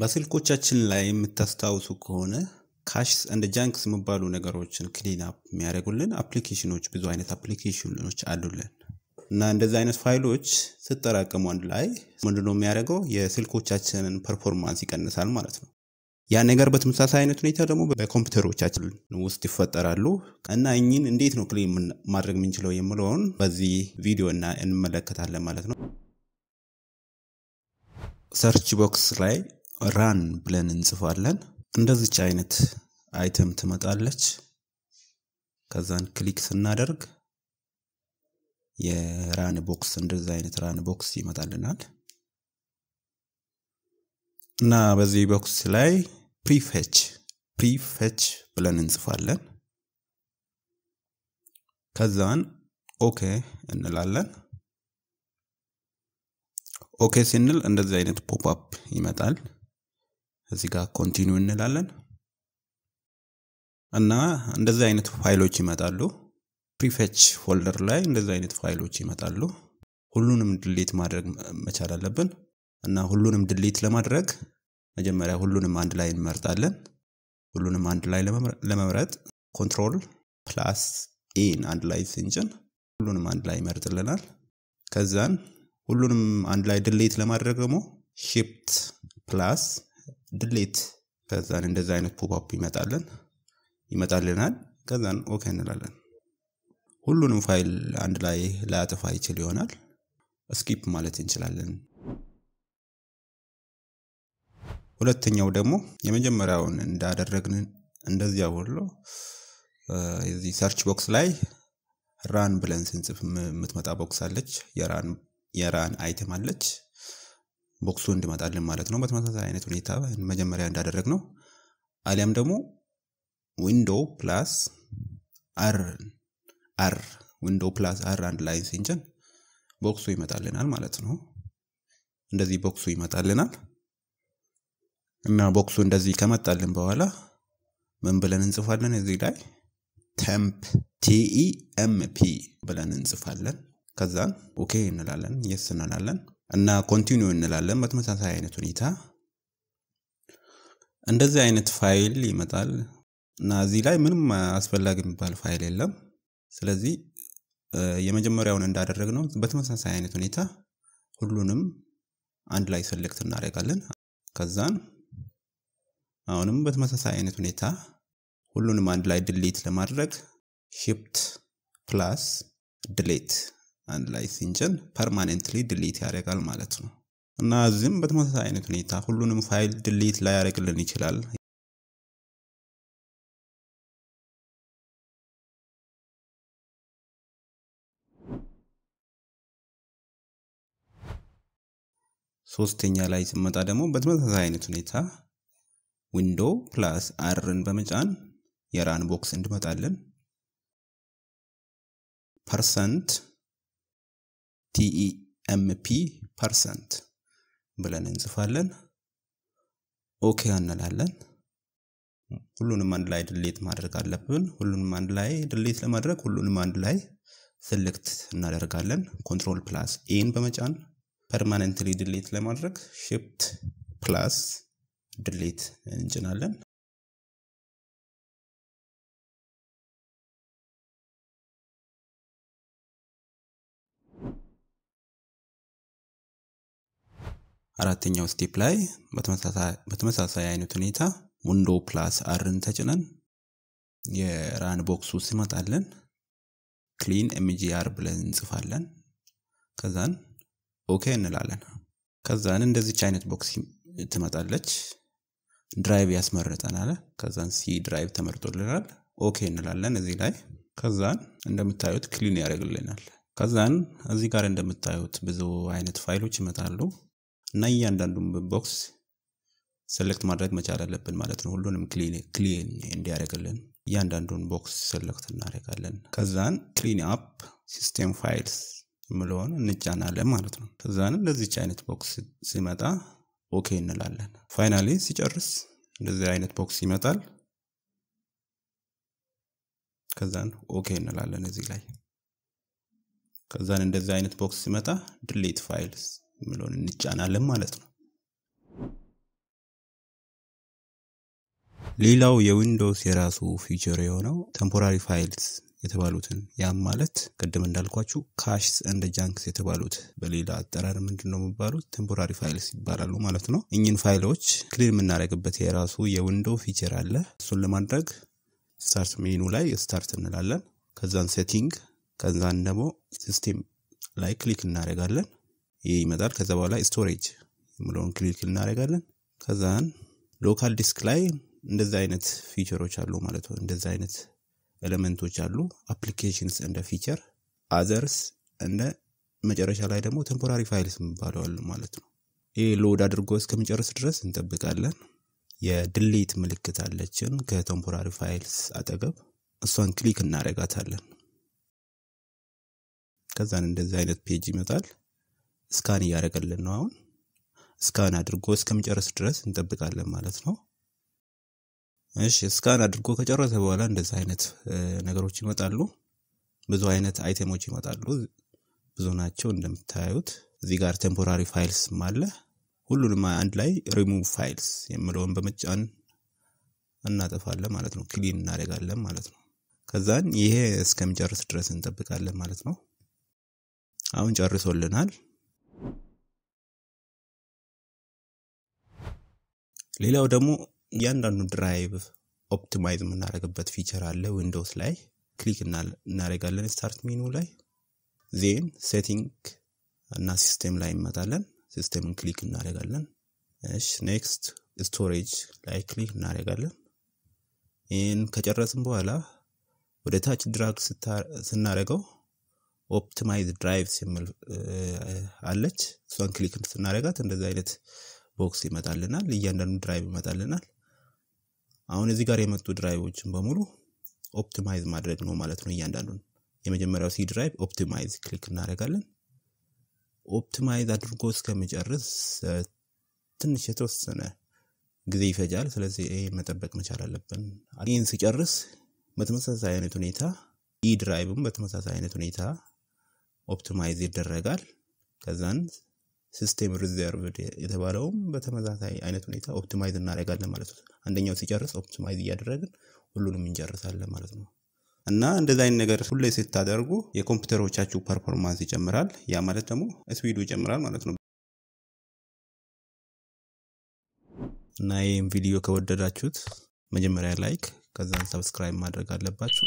በስልኮቻችን ላይ የምታስታውሱ ከሆነ ካሽስ እንደ ጃንክስ የሚባሉ ነገሮችን ክሊን አፕ የሚያደርጉልን አፕሊኬሽኖች ብዙ አይነት አፕሊኬሽኖች አሉልን እና እንደዚህ አይነት ፋይሎች ስጠራቀሙ አንድ ላይ ምንድነ የሚያደርገው የስልኮቻችንን ፐርፎርማንስ ይቀንሳል ማለት ነው። ያ ነገር በተመሳሳይ አይነት ሁኔታ ደግሞ በኮምፒውተሮቻችን ውስጥ ይፈጠራሉ እና እኝን እንዴት ነው ክሊን ማድረግ የምንችለው የምለውን በዚህ ቪዲዮ እና እንመለከታለን ማለት ነው። ሰርች ቦክስ ላይ ራን ብለን እንጽፋለን። እንደዚች አይነት አይተም ትመጣለች። ከዛን ክሊክ ስናደርግ የራን ቦክስ እንደዚህ አይነት ራን ቦክስ ይመጣልናል እና በዚህ ቦክስ ላይ ፕሪፌች ፕሪፌች ብለን እንጽፋለን። ከዛን ኦኬ እንላለን። ኦኬ ስንል እንደዚህ አይነት ፖፕ አፕ ይመጣል። እዚህ ጋር ኮንቲኒው እንላለን እና እንደዚህ አይነት ፋይሎች ይመጣሉ። ፕሪፌች ፎልደር ላይ እንደዚህ አይነት ፋይሎች ይመጣሉ። ሁሉንም ድሌት ማድረግ መቻል አለብን እና ሁሉንም ድሌት ለማድረግ መጀመሪያ ሁሉንም አንድ ላይ እንመርጣለን። ሁሉንም አንድ ላይ ለመምረጥ ኮንትሮል ፕላስ ኤን አንድ ላይ ስንጭን ሁሉንም አንድ ላይ ይመርጥልናል። ከዛን ሁሉንም አንድ ላይ ድሌት ለማድረግ ደግሞ ሺፕት ፕላስ ድሌት ከዛን እንደዚ አይነት ፖፕ ይመጣለን ይመጣልናል ከዛን ኦኬ እንላለን ሁሉንም ፋይል አንድ ላይ ላያጥፋ ይችል ይሆናል ስኪፕ ማለት እንችላለን ሁለተኛው ደግሞ የመጀመሪያውን እንዳደረግን እንደዚያ ሁሉ የዚህ ሰርች ቦክስ ላይ ራን ብለን ስንጽፍ የምትመጣ ቦክስ አለች የራን አይተም አለች ቦክሱ እንዲመጣልን ማለት ነው። በተመሳሳይ አይነት ሁኔታ መጀመሪያ እንዳደረግ ነው አሊያም ደግሞ ዊንዶ ፕላስ አር አር ዊንዶ ፕላስ አር አንድ ላይ ሲንጭን ቦክሱ ይመጣልናል ማለት ነው። እንደዚህ ቦክሱ ይመጣልናል እና ቦክሱ እንደዚህ ከመጣልን በኋላ ምን ብለን እንጽፋለን? እዚህ ላይ ተምፕ ቲኢኤምፒ e ብለን እንጽፋለን። ከዛን ኦኬ እንላለን፣ የስ እንላለን። እና ኮንቲኒው እንላለን። በተመሳሳይ አይነት ሁኔታ እንደዚህ አይነት ፋይል ይመጣል እና እዚህ ላይ ምንም አስፈላጊ የሚባል ፋይል የለም። ስለዚህ የመጀመሪያውን እንዳደረግ ነው። በተመሳሳይ አይነት ሁኔታ ሁሉንም አንድ ላይ ሰልክት እናደርጋለን። ከዛን አሁንም በተመሳሳይ አይነት ሁኔታ ሁሉንም አንድ ላይ ድሌት ለማድረግ ሽፕት ፕላስ ድሌት አንድ ላይ ሲንጭን ፐርማኔንትሊ ድሊት ያደርጋል ማለት ነው እና እዚህም በተመሳሳይ አይነት ሁኔታ ሁሉንም ፋይል ድሊት ላይ ያደርግልን ይችላል ሶስተኛ ላይ ስመጣ ደግሞ በተመሳሳይ አይነት ሁኔታ ዊንዶ ፕላስ አርን በመጫን የራን ቦክስ እንድመጣለን ፐርሰንት ቲኢኤምፒ ፐርሰንት ብለን እንጽፋለን። ኦኬ እንላለን። ሁሉንም አንድ ላይ ድሌት ማድረግ አለብን። ሁሉንም አንድ ላይ ድሌት ለማድረግ ሁሉንም አንድ ላይ ሴሌክት እናደርጋለን። ኮንትሮል ፕላስ ኤን በመጫን ፐርማነንትሊ ድሌት ለማድረግ ሽፕት ፕላስ ድሌት እንጭናለን። አራተኛው ስቴፕ ላይ በተመሳሳይ አይነት ሁኔታ ዊንዶ ፕላስ አርን ተጭነን የራን ቦክሱ ሲመጣለን ክሊን ኤምጂአር ብለን እንጽፋለን። ከዛን ኦኬ እንላለን። ከዛን እንደዚች አይነት ቦክስ ትመጣለች። ድራይቭ ያስመርጠናል። ከዛን ሲ ድራይቭ ተመርጦልናል። ኦኬ እንላለን እዚህ ላይ። ከዛን እንደምታዩት ክሊን ያደርግልናል። ከዛን እዚህ ጋር እንደምታዩት ብዙ አይነት ፋይሎች ይመጣሉ። እና እያንዳንዱን ቦክስ ሰለክት ማድረግ መቻል አለብን ማለት ነው። ሁሉንም ክሊን እንዲያደርግልን እያንዳንዱን ቦክስ ሰለክት እናደርጋለን። ከዛን ክሊን አፕ ሲስተም ፋይልስ የምለውን እንጫናለን ማለት ነው። ከዛን እንደዚች አይነት ቦክስ ሲመጣ ኦኬ እንላለን። ፋይናሊ ሲጨርስ እንደዚህ አይነት ቦክስ ይመጣል። ከዛን ኦኬ እንላለን እዚህ ላይ። ከዛን እንደዚህ አይነት ቦክስ ሲመጣ ድሌት ፋይልስ የሚለውን እንጫናለን ማለት ነው። ሌላው የዊንዶውስ የራሱ ፊቸር የሆነው ቴምፖራሪ ፋይልስ የተባሉትን ያም ማለት ቅድም እንዳልኳችሁ ካሽስ እንደ ጃንክስ የተባሉት በሌላ አጠራር ምንድን ነው የሚባሉት ቴምፖራሪ ፋይልስ ይባላሉ ማለት ነው። እኝን ፋይሎች ክሊር የምናደርግበት የራሱ የዊንዶው ፊቸር አለ። እሱን ለማድረግ ስታርት ሜኑ ላይ ስታርት እንላለን። ከዛን ሴቲንግ ከዛን ደግሞ ሲስቴም ላይ ክሊክ እናደርጋለን። ይሄ ይመጣል ከዛ በኋላ ስቶሬጅ የምለውን ክሊክ እናደረጋለን ከዛን ሎካል ዲስክ ላይ እንደዛ አይነት ፊቸሮች አሉ ማለት ነው እንደዛ አይነት ኤለመንቶች አሉ አፕሊኬሽንስ እንደ ፊቸር አዘርስ እንደ መጨረሻ ላይ ደግሞ ቴምፖራሪ ፋይልስ የሚባለዋል ማለት ነው ይህ ሎድ አድርጎ እስከሚጨርስ ድረስ እንጠብቃለን የድሌት ምልክት አለችን ከቴምፖራሪ ፋይልስ አጠገብ እሷን ክሊክ እናደረጋታለን ከዛን እንደዚህ አይነት ፔጅ ይመጣል ስካን እያደረገልን ነው አሁን ስካን አድርጎ እስከሚጨርስ ድረስ እንጠብቃለን ማለት ነው እሺ ስካን አድርጎ ከጨረሰ በኋላ እንደዚህ አይነት ነገሮች ይመጣሉ ብዙ አይነት አይቴሞች ይመጣሉ ብዙ ናቸው እንደምታዩት እዚህ ጋር ቴምፖራሪ ፋይልስም አለ ሁሉንም አንድ ላይ ሪሙቭ ፋይልስ የምለውን በመጫን እናጠፋለን ማለት ነው ክሊን እናደርጋለን ማለት ነው ከዛን ይሄ እስከሚጨርስ ድረስ እንጠብቃለን ማለት ነው አሁን ጨርሶልናል ሌላው ደግሞ እያንዳንዱ ድራይቭ ኦፕቲማይዝ የምናደርግበት ፊቸር አለ ዊንዶውስ ላይ ክሊክ እናደርጋለን ስታርት ሚኑ ላይ ዜን ሴቲንግ እና ሲስተም ላይ እንመጣለን ሲስተምን ክሊክ እናደርጋለን እሽ ኔክስት ስቶሬጅ ላይ ክሊክ እናደርጋለን ይህን ከጨረስን በኋላ ወደ ታች ድራግ ስናደርገው ኦፕቲማይዝ ድራይቭስ የሚል አለች እሷን ክሊክ ስናደረጋት እንደዚህ አይነት ቦክስ ይመጣልናል እያንዳንዱ ድራይቭ ይመጣልናል አሁን እዚህ ጋር የመጡ ድራይቮችን በሙሉ ኦፕቲማይዝ ማድረግ ነው ማለት ነው እያንዳንዱን የመጀመሪያው ሲ ድራይቭ ኦፕቲማይዝ ክሊክ እናደረጋለን ኦፕቲማይዝ አድርጎ እስከሚጨርስ ትንሽ የተወሰነ ጊዜ ይፈጃል ስለዚህ ይህ መጠበቅ መቻል አለብን ይህን ሲጨርስ በተመሳሳይ አይነት ሁኔታ ኢ ድራይቭም በተመሳሳይ አይነት ሁኔታ ኦፕቲማይዝ ይደረጋል ከዛን ሲስቴም ሪዘርቭ የተባለውም በተመሳሳይ አይነት ሁኔታ ኦፕቲማይዝ እናደርጋለን ማለት ነው አንደኛው ሲጨርስ ኦፕቲማይዝ እያደረግን ሁሉንም እንጨርሳለን ማለት ነው እና እንደዚ አይነት ነገር ሁሌ ስታደርጉ የኮምፒውተሮቻችሁ ፐርፎርማንስ ይጨምራል ያ ማለት ደግሞ ስፒዱ ይጨምራል ማለት ነው እና ይህም ቪዲዮ ከወደዳችሁት መጀመሪያ ላይክ ከዛን ሰብስክራይብ ማድረግ አለባችሁ